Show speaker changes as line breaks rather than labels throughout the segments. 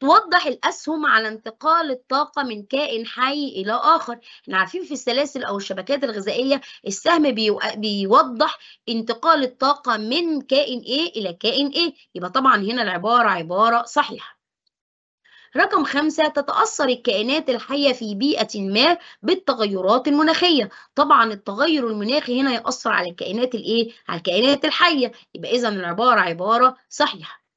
توضح الأسهم على انتقال الطاقة من كائن حي إلى آخر احنا عارفين في السلاسل أو الشبكات الغذائية السهم بيوضح انتقال الطاقة من كائن A إلى كائن A يبقى طبعا هنا العبارة عبارة صحيحة رقم خمسة تتأثر الكائنات الحية في بيئة ما بالتغيرات المناخية طبعا التغير المناخي هنا يأثر على الكائنات الإيه؟ على الكائنات الحية يبقى إذا العبارة عبارة صحيحة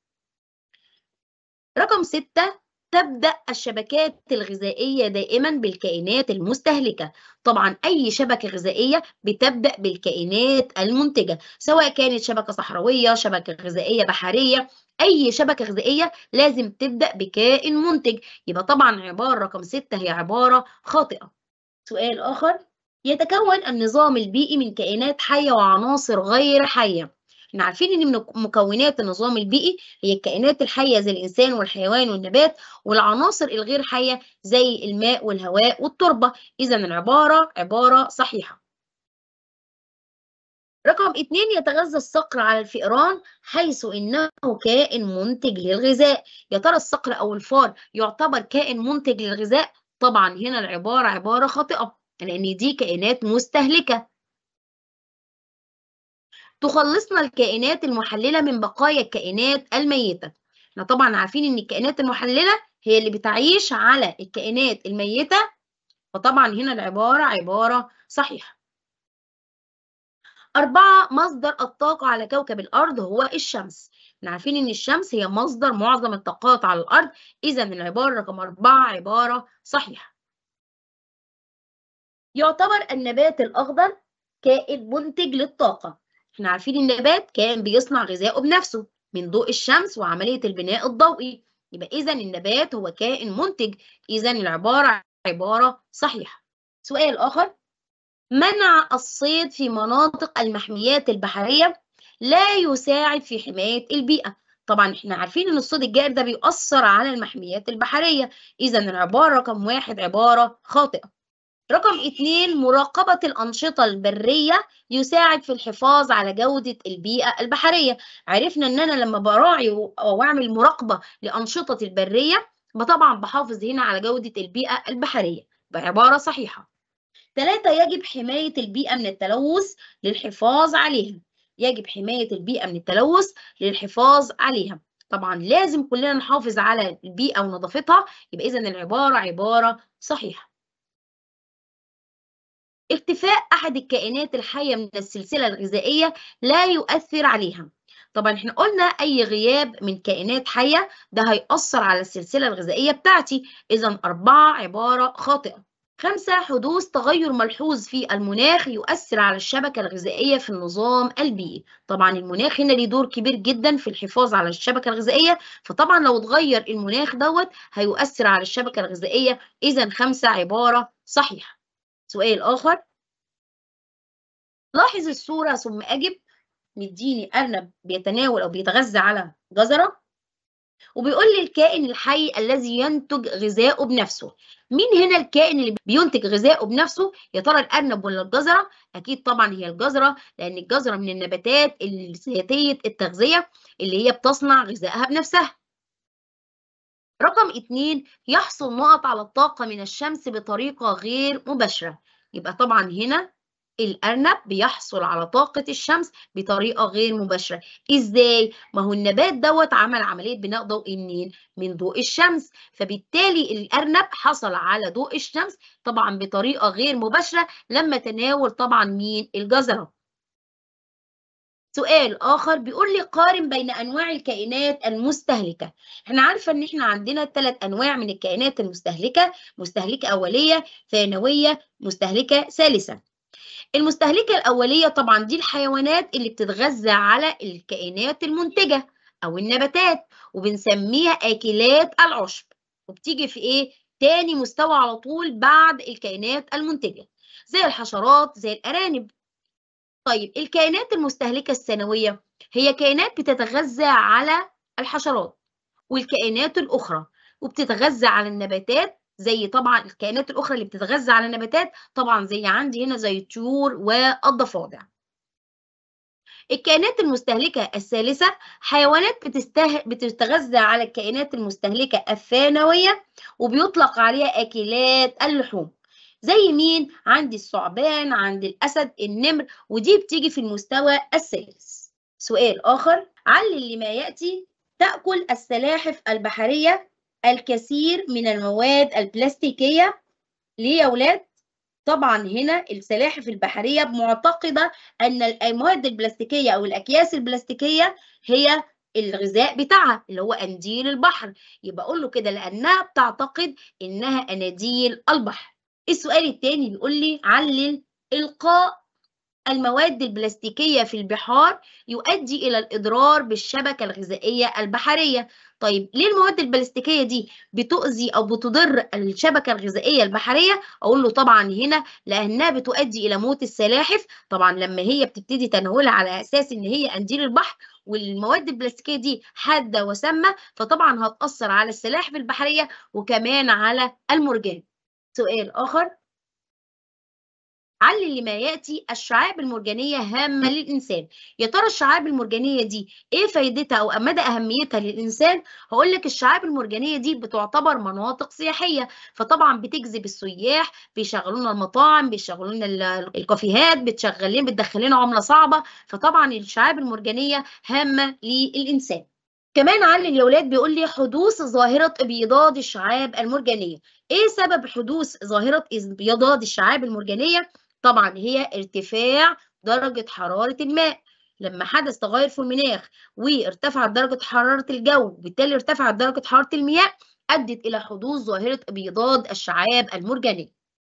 رقم ستة تبدأ الشبكات الغذائية دائما بالكائنات المستهلكة طبعا أي شبكة غذائية بتبدأ بالكائنات المنتجة سواء كانت شبكة صحراوية شبكة غذائية بحرية أي شبكة غذائية لازم تبدأ بكائن منتج يبقى طبعا عبارة رقم ستة هي عبارة خاطئة سؤال آخر يتكون النظام البيئي من كائنات حية وعناصر غير حية احنا عارفين ان من مكونات النظام البيئي هي الكائنات الحية زي الإنسان والحيوان والنبات والعناصر الغير حية زي الماء والهواء والتربة إذا العبارة عبارة صحيحة رقم اتنين يتغذى الصقر على الفئران حيث إنه كائن منتج للغذاء يا ترى الصقر أو الفار يعتبر كائن منتج للغذاء طبعا هنا العبارة عبارة خاطئة لأن دي كائنات مستهلكة تخلصنا الكائنات المحللة من بقايا الكائنات الميتة احنا طبعا عارفين ان الكائنات المحللة هي اللي بتعيش على الكائنات الميتة فطبعا هنا العبارة عبارة صحيحة أربعة مصدر الطاقة على كوكب الأرض هو الشمس احنا عارفين ان الشمس هي مصدر معظم الطاقات على الأرض إذا العبارة رقم أربعة عبارة صحيحة يعتبر النبات الأخضر كائن منتج للطاقة احنا عارفين النبات كان بيصنع غذائه بنفسه من ضوء الشمس وعملية البناء الضوئي يبقى إذا النبات هو كائن منتج إذا العبارة عبارة صحيحة سؤال آخر منع الصيد في مناطق المحميات البحرية لا يساعد في حماية البيئة طبعا احنا عارفين ان الصيد الجائر ده بيؤثر على المحميات البحرية اذا العبارة رقم واحد عبارة خاطئة رقم اثنين مراقبة الأنشطة البرية يساعد في الحفاظ على جودة البيئة البحرية عرفنا إن أنا لما براعي وأعمل مراقبة لأنشطة البرية طبعا بحافظ هنا على جودة البيئة البحرية بعبارة صحيحة ثلاثة يجب حماية البيئة من التلوث للحفاظ عليها يجب حماية البيئة من التلوث للحفاظ عليها طبعا لازم كلنا نحافظ على البيئة ونظافتها يبقى إذا العبارة عبارة صحيحة اختفاء أحد الكائنات الحية من السلسلة الغذائية لا يؤثر عليها طبعا احنا قلنا اي غياب من كائنات حيه ده هيأثر على السلسله الغذائيه بتاعتي اذا اربعه عباره خاطئه خمسة حدوث تغير ملحوظ في المناخ يؤثر على الشبكة الغذائية في النظام البيئي طبعا المناخ هنا ليه دور كبير جدا في الحفاظ على الشبكة الغذائية فطبعا لو اتغير المناخ دوت هيؤثر على الشبكة الغذائية إذا خمسة عبارة صحيحة سؤال آخر لاحظ الصورة ثم أجب مديني أرنب بيتناول أو بيتغذى على جزرة وبيقول لي الكائن الحي الذي ينتج غذاءه بنفسه مين هنا الكائن اللي بينتج غذاءه بنفسه يا ترى الارنب ولا الجزره اكيد طبعا هي الجزره لان الجزره من النباتات ذاتيه التغذيه اللي هي بتصنع غذائها بنفسها رقم اتنين يحصل نقط على الطاقة من الشمس بطريقة غير مباشرة يبقى طبعا هنا الأرنب بيحصل على طاقة الشمس بطريقة غير مباشرة إزاي؟ ما هو النبات دوت عمل عملية بناء ضوء منين؟ من ضوء الشمس فبالتالي الأرنب حصل على ضوء الشمس طبعا بطريقة غير مباشرة لما تناول طبعا مين؟ الجزرة سؤال آخر بيقول لي قارن بين أنواع الكائنات المستهلكة احنا عارفة إن احنا عندنا ثلاث أنواع من الكائنات المستهلكة مستهلكة أولية ثانوية مستهلكة ثالثة المستهلكة الأولية طبعا دي الحيوانات اللي بتتغذى على الكائنات المنتجة أو النباتات وبنسميها أكلات العشب وبتيجي في إيه؟ تاني مستوى على طول بعد الكائنات المنتجة زي الحشرات زي الأرانب طيب الكائنات المستهلكة السنوية هي كائنات بتتغذى على الحشرات والكائنات الأخرى وبتتغذى على النباتات زي طبعا الكائنات الأخرى اللي بتتغذى على النباتات طبعا زي عندي هنا زي الطيور والضفادع الكائنات المستهلكة الثالثة حيوانات بتسته... بتتغذى على الكائنات المستهلكة الثانوية وبيطلق عليها أكلات اللحوم زي مين عند الثعبان عند الاسد النمر ودي بتيجي في المستوى الثالث سؤال اخر علل لما ياتي تاكل السلاحف البحريه الكثير من المواد البلاستيكيه ليه يا اولاد طبعا هنا السلاحف البحريه معتقده ان المواد البلاستيكيه او الاكياس البلاستيكيه هي الغذاء بتاعها اللي هو انديل البحر يبقى اقول له كده لانها بتعتقد انها اناديل البحر السؤال التاني بيقول لي علل إلقاء المواد البلاستيكية في البحار يؤدي إلى الإضرار بالشبكة الغذائية البحرية طيب ليه المواد البلاستيكية دي بتؤذي أو بتضر الشبكة الغذائية البحرية أقول له طبعا هنا لأنها بتؤدي إلى موت السلاحف طبعا لما هي بتبتدي تنهولها على أساس إن هي قنديل البحر والمواد البلاستيكيه دي حاده وسامه فطبعا هتاثر على السلاحف البحريه وكمان على المرجان سؤال آخر علل لما يأتي الشعاب المرجانية هامة للإنسان يا ترى الشعاب المرجانية دي إيه فايدتها أو مدى أهميتها للإنسان هقول لك الشعاب المرجانية دي بتعتبر مناطق سياحية فطبعا بتجذب السياح بيشغلونا المطاعم بيشغلونا الكافيهات بتشغلين بتدخلين عملة صعبة فطبعا الشعاب المرجانية هامة للإنسان كمان يا الأولاد بيقول لي حدوث ظاهرة ابيضاض الشعاب المرجانية ايه سبب حدوث ظاهرة ابيضاض الشعاب المرجانية طبعا هي ارتفاع درجة حرارة الماء لما حدث تغير في المناخ وارتفعت درجة حرارة الجو وبالتالي ارتفعت درجة حرارة المياه أدت إلى حدوث ظاهرة ابيضاض الشعاب المرجانية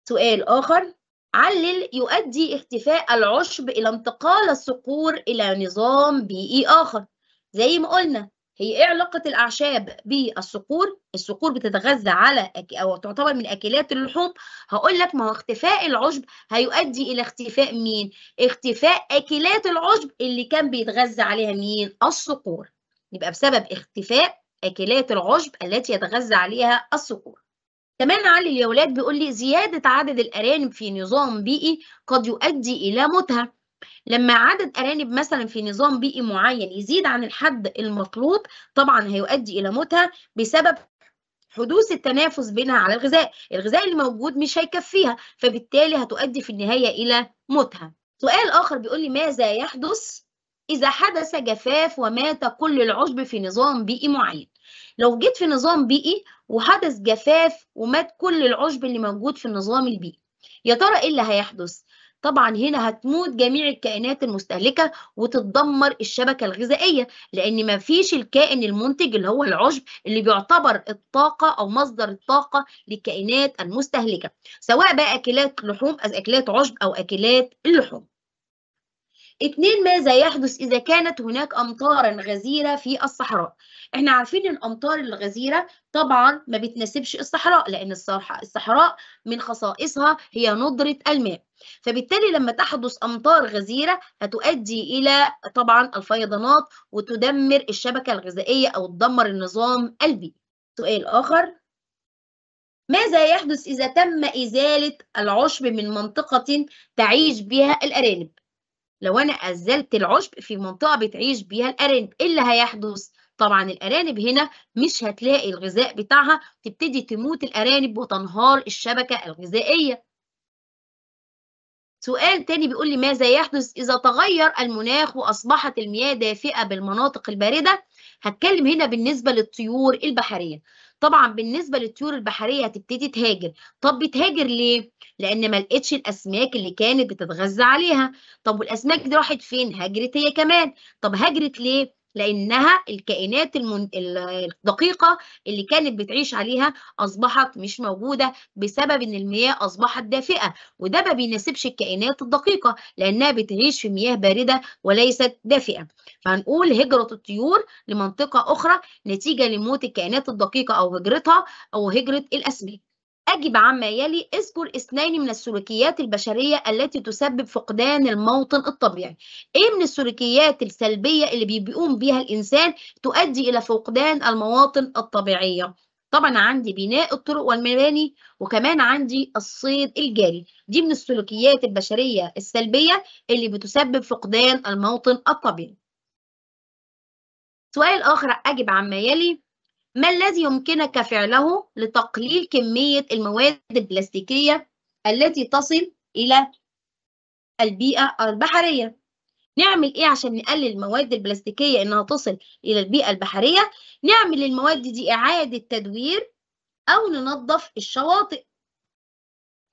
سؤال آخر علل يؤدي اختفاء العشب إلى انتقال الصقور إلى نظام بيئي آخر زي ما قلنا هي ايه علاقه الاعشاب بالصقور الصقور بتتغذى على او تعتبر من اكلات اللحوم هقول لك ما هو اختفاء العشب هيؤدي الى اختفاء مين اختفاء اكلات العشب اللي كان بيتغذى عليها مين الصقور يبقى بسبب اختفاء اكلات العشب التي يتغذى عليها الصقور كمان علي اليولاد بيقول لي زياده عدد الارانب في نظام بيئي قد يؤدي الى موتها لما عدد أرانب مثلا في نظام بيئي معين يزيد عن الحد المطلوب طبعا هيؤدي إلى موتها بسبب حدوث التنافس بينها على الغذاء الغذاء اللي موجود مش هيكفيها فبالتالي هتؤدي في النهاية إلى موتها سؤال آخر بيقول لي ماذا يحدث إذا حدث جفاف ومات كل العشب في نظام بيئي معين لو جيت في نظام بيئي وحدث جفاف ومات كل العشب اللي موجود في النظام البيئي يا ترى ايه اللي هيحدث طبعا هنا هتموت جميع الكائنات المستهلكة وتتدمر الشبكة الغذائية لأن ما فيش الكائن المنتج اللي هو العشب اللي بيعتبر الطاقة أو مصدر الطاقة للكائنات المستهلكة سواء بقى أكلات لحوم أكلات عشب أو أكلات اللحوم اتنين ماذا يحدث إذا كانت هناك أمطارا غزيرة في الصحراء احنا عارفين ان الامطار الغزيره طبعا ما بتناسبش الصحراء لان الصحراء من خصائصها هي ندره الماء فبالتالي لما تحدث امطار غزيره هتؤدي الى طبعا الفيضانات وتدمر الشبكه الغذائيه او تدمر النظام البيئي سؤال اخر ماذا يحدث اذا تم ازاله العشب من منطقه تعيش بها الارانب لو أنا أزلت العشب في منطقة بتعيش بيها الأرانب إيه اللي هيحدث؟ طبعا الأرانب هنا مش هتلاقي الغذاء بتاعها تبتدي تموت الأرانب وتنهار الشبكة الغذائية سؤال تاني بيقول لي ماذا يحدث إذا تغير المناخ وأصبحت المياه دافئة بالمناطق الباردة؟ هتكلم هنا بالنسبة للطيور البحرية طبعا بالنسبه للطيور البحريه هتبتدي تهاجر طب بتهاجر ليه لان ما لقتش الاسماك اللي كانت بتتغذى عليها طب والاسماك دي راحت فين هاجرت هي كمان طب هاجرت ليه لانها الكائنات المن... الدقيقه اللي كانت بتعيش عليها اصبحت مش موجوده بسبب ان المياه اصبحت دافئه وده ما بيناسبش الكائنات الدقيقه لانها بتعيش في مياه بارده وليست دافئه فهنقول هجره الطيور لمنطقه اخرى نتيجه لموت الكائنات الدقيقه او هجرتها او هجره الاسماك أجب عما يلي اذكر اثنين من السلوكيات البشرية التي تسبب فقدان الموطن الطبيعي إيه من السلوكيات السلبية اللي بيقوم بها الإنسان تؤدي إلى فقدان المواطن الطبيعية طبعا عندي بناء الطرق والمباني وكمان عندي الصيد الجاري دي من السلوكيات البشرية السلبية اللي بتسبب فقدان الموطن الطبيعي سؤال آخر أجب عما يلي ما الذي يمكنك فعله لتقليل كمية المواد البلاستيكية التي تصل إلى البيئة البحرية نعمل إيه عشان نقلل المواد البلاستيكية إنها تصل إلى البيئة البحرية نعمل المواد دي إعادة تدوير أو ننظف الشواطئ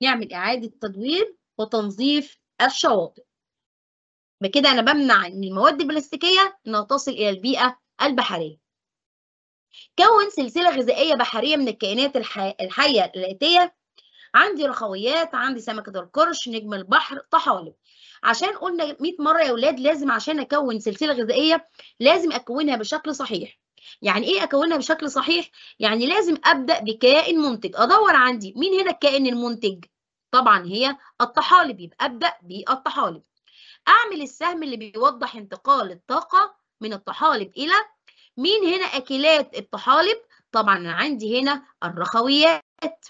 نعمل إعادة تدوير وتنظيف الشواطئ بكده أنا بمنع إن المواد البلاستيكية إنها تصل إلى البيئة البحرية كون سلسلة غذائية بحرية من الكائنات الحية الآتية عندي رخويات عندي سمكة القرش نجم البحر طحالب عشان قلنا 100 مرة يا ولاد لازم عشان أكون سلسلة غذائية لازم أكونها بشكل صحيح يعني ايه اكونها بشكل صحيح يعني لازم ابدا بكائن منتج ادور عندي مين هنا الكائن المنتج طبعا هي الطحالب يبقى ابدا بالطحالب اعمل السهم اللي بيوضح انتقال الطاقه من الطحالب الى مين هنا اكلات الطحالب طبعا انا عندي هنا الرخويات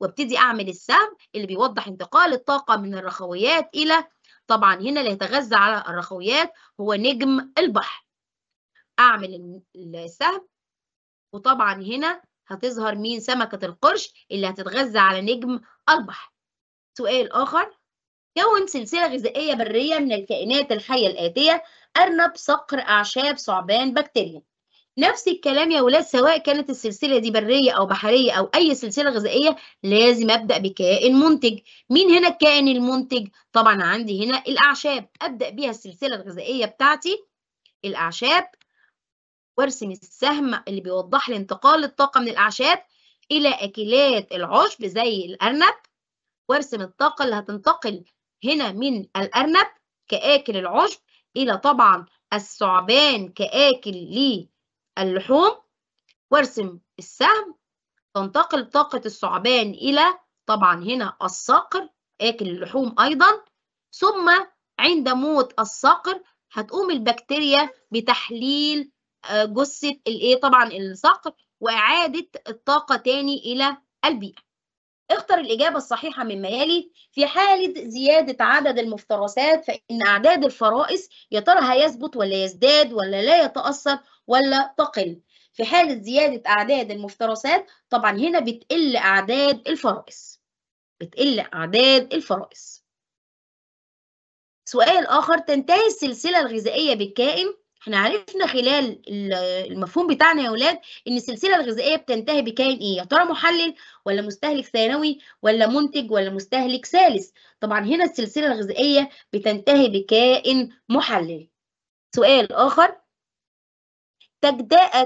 وابتدي اعمل السهم اللي بيوضح انتقال الطاقه من الرخويات الى طبعا هنا اللي هيتغذى على الرخويات هو نجم البحر اعمل السهم وطبعا هنا هتظهر مين سمكه القرش اللي هتتغذى على نجم البحر سؤال اخر كون سلسله غذائيه بريه من الكائنات الحيه الاتيه ارنب صقر اعشاب ثعبان بكتيريا نفس الكلام يا ولاد سواء كانت السلسله دي بريه او بحريه او اي سلسله غذائيه لازم ابدا بكائن منتج مين هنا الكائن المنتج طبعا عندي هنا الاعشاب ابدا بيها السلسله الغذائيه بتاعتي الاعشاب وارسم السهم اللي بيوضح لي انتقال الطاقه من الاعشاب الى اكلات العشب زي الارنب وارسم الطاقه اللي هتنتقل هنا من الارنب كاكل العشب الى طبعا الثعبان كاكل ليه اللحوم وارسم السهم تنتقل طاقة الثعبان إلى طبعا هنا الصقر آكل اللحوم أيضا ثم عند موت الصقر هتقوم البكتيريا بتحليل آه، جثة الايه طبعا الصقر وإعادة الطاقة تاني إلى البيئة اختر الإجابة الصحيحة مما يلي في حالة زيادة عدد المفترسات فإن أعداد الفرائس يا ترى هيثبت ولا يزداد ولا لا يتأثر ولا تقل في حالة زيادة أعداد المفترسات طبعا هنا بتقل أعداد الفرائس بتقل أعداد الفرائس سؤال آخر تنتهي السلسلة الغذائية بالكائن احنا عرفنا خلال المفهوم بتاعنا يا ولاد ان السلسله الغذائيه بتنتهي بكائن ايه يا ترى محلل ولا مستهلك ثانوي ولا منتج ولا مستهلك ثالث طبعا هنا السلسله الغذائيه بتنتهي بكائن محلل سؤال اخر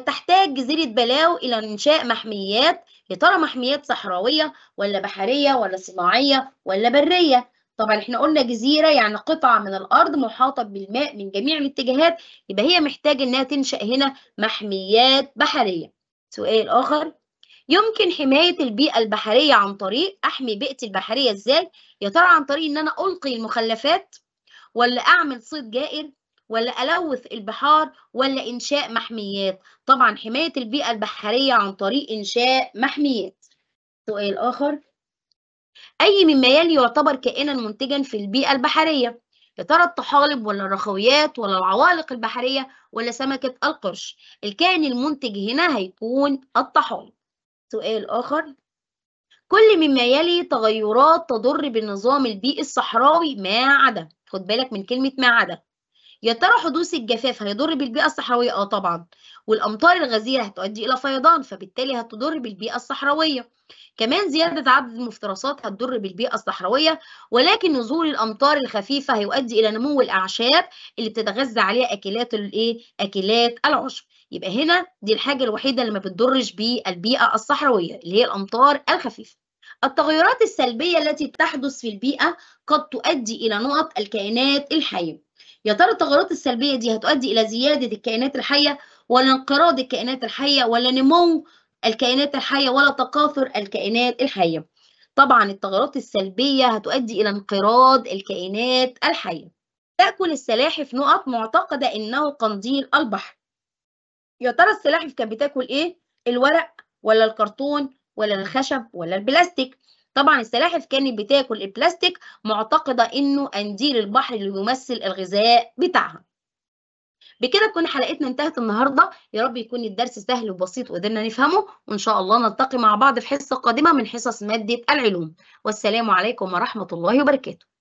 تحتاج جزيرة بلاو إلى إنشاء محميات يا ترى محميات صحراوية ولا بحرية ولا صناعية ولا برية طبعا احنا قلنا جزيرة يعني قطعة من الأرض محاطة بالماء من جميع الاتجاهات يبقى هي محتاجة إنها تنشأ هنا محميات بحرية سؤال آخر يمكن حماية البيئة البحرية عن طريق أحمي بيئتي البحرية إزاي؟ يا ترى عن طريق إن أنا ألقي المخلفات ولا أعمل صيد جائر ولا ألوث البحار ولا إنشاء محميات طبعا حماية البيئة البحرية عن طريق إنشاء محميات سؤال آخر أي مما يلي يعتبر كائنا منتجا في البيئة البحرية يا ترى الطحالب ولا الرخويات ولا العوالق البحرية ولا سمكة القرش الكائن المنتج هنا هيكون الطحالب سؤال آخر كل مما يلي تغيرات تضر بالنظام البيئي الصحراوي ما عدا خد بالك من كلمة ما عدا يا ترى حدوث الجفاف هيضر بالبيئة الصحراوية؟ اه طبعا والأمطار الغزيرة هتؤدي إلى فيضان فبالتالي هتضر بالبيئة الصحراوية كمان زيادة عدد المفترسات هتضر بالبيئة الصحراوية ولكن نزول الأمطار الخفيفة هيؤدي إلى نمو الأعشاب اللي بتتغذى عليها أكلات الإيه؟ أكلات العشب يبقى هنا دي الحاجة الوحيدة اللي ما بتضرش بالبيئة الصحراوية اللي هي الأمطار الخفيفة التغيرات السلبية التي تحدث في البيئة قد تؤدي إلى نقط الكائنات الحية يا ترى التغيرات السلبية دي هتؤدي إلى زيادة الكائنات الحية ولا انقراض الكائنات الحية ولا نمو الكائنات الحية ولا تكاثر الكائنات الحية طبعا التغيرات السلبية هتؤدي إلى انقراض الكائنات الحية تأكل السلاحف نقط معتقدة إنه قنديل البحر يا ترى السلاحف كانت بتاكل إيه؟ الورق ولا الكرتون ولا الخشب ولا البلاستيك طبعا السلاحف كانت بتاكل البلاستيك معتقدة إنه قنديل البحر اللي بيمثل الغذاء بتاعها بكده تكون حلقتنا انتهت النهارده يا رب يكون الدرس سهل وبسيط وقدرنا نفهمه وان شاء الله نلتقي مع بعض في حصه قادمه من حصص ماده العلوم والسلام عليكم ورحمه الله وبركاته